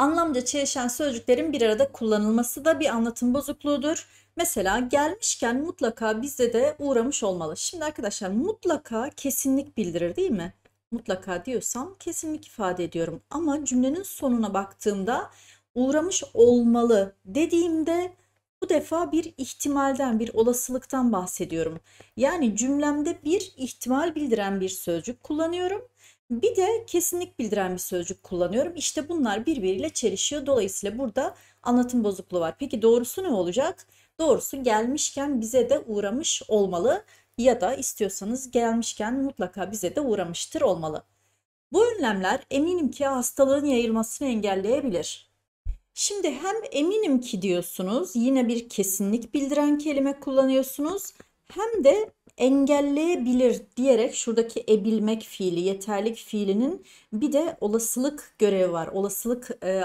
anlamca çelişen sözcüklerin bir arada kullanılması da bir anlatım bozukluğudur. Mesela gelmişken mutlaka bize de uğramış olmalı. Şimdi arkadaşlar mutlaka kesinlik bildirir değil mi? Mutlaka diyorsam kesinlik ifade ediyorum. Ama cümlenin sonuna baktığımda uğramış olmalı dediğimde bu defa bir ihtimalden, bir olasılıktan bahsediyorum. Yani cümlemde bir ihtimal bildiren bir sözcük kullanıyorum bir de kesinlik bildiren bir sözcük kullanıyorum. İşte bunlar birbiriyle çelişiyor. Dolayısıyla burada anlatım bozukluğu var. Peki doğrusu ne olacak? Doğrusu gelmişken bize de uğramış olmalı ya da istiyorsanız gelmişken mutlaka bize de uğramıştır olmalı. Bu önlemler eminim ki hastalığın yayılmasını engelleyebilir. Şimdi hem eminim ki diyorsunuz yine bir kesinlik bildiren kelime kullanıyorsunuz hem de engelleyebilir diyerek şuradaki ebilmek fiili, yeterlik fiilinin bir de olasılık görevi var. Olasılık e,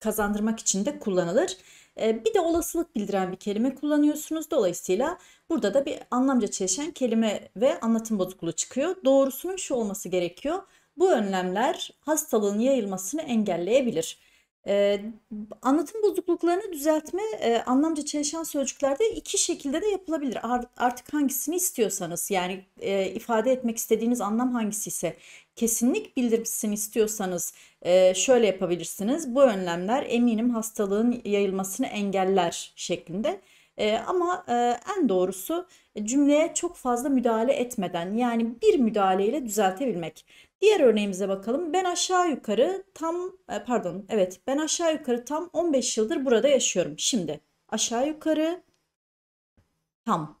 kazandırmak için de kullanılır. E, bir de olasılık bildiren bir kelime kullanıyorsunuz. Dolayısıyla burada da bir anlamca çelişen kelime ve anlatım bozukluğu çıkıyor. Doğrusunun şu olması gerekiyor. Bu önlemler hastalığın yayılmasını engelleyebilir. E, anlatım bozukluklarını düzeltme e, anlamca çalışan sözcüklerde iki şekilde de yapılabilir. Artık hangisini istiyorsanız yani e, ifade etmek istediğiniz anlam hangisi ise kesinlik bildirmesini istiyorsanız e, şöyle yapabilirsiniz. Bu önlemler eminim hastalığın yayılmasını engeller şeklinde e, ama e, en doğrusu e, cümleye çok fazla müdahale etmeden yani bir müdahaleyle düzeltebilmek. Diğer örneğimize bakalım. Ben aşağı yukarı tam e, pardon evet ben aşağı yukarı tam 15 yıldır burada yaşıyorum. Şimdi aşağı yukarı tam.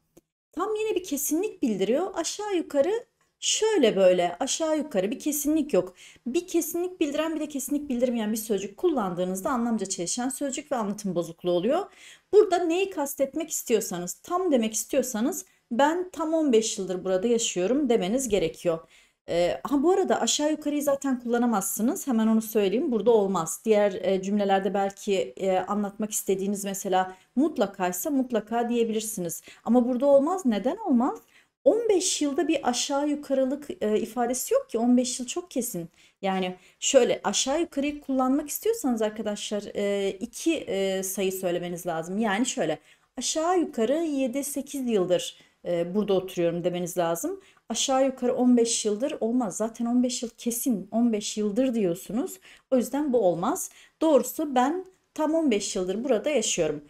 Tam yine bir kesinlik bildiriyor. Aşağı yukarı Şöyle böyle aşağı yukarı bir kesinlik yok. Bir kesinlik bildiren bir de kesinlik bildirmeyen bir sözcük kullandığınızda anlamca çelişen sözcük ve anlatım bozukluğu oluyor. Burada neyi kastetmek istiyorsanız, tam demek istiyorsanız ben tam 15 yıldır burada yaşıyorum demeniz gerekiyor. E, ee, ha bu arada aşağı yukarıyı zaten kullanamazsınız. Hemen onu söyleyeyim. Burada olmaz. Diğer e, cümlelerde belki e, anlatmak istediğiniz mesela mutlakaysa mutlaka diyebilirsiniz. Ama burada olmaz. Neden olmaz? 15 yılda bir aşağı yukarılık e, ifadesi yok ki 15 yıl çok kesin. Yani şöyle aşağı yukarı kullanmak istiyorsanız arkadaşlar e, iki e, sayı söylemeniz lazım. Yani şöyle aşağı yukarı 7-8 yıldır e, burada oturuyorum demeniz lazım. Aşağı yukarı 15 yıldır olmaz. Zaten 15 yıl kesin 15 yıldır diyorsunuz. O yüzden bu olmaz. Doğrusu ben tam 15 yıldır burada yaşıyorum.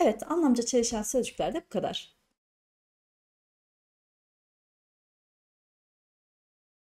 Evet anlamca çelişen sözcükler de bu kadar.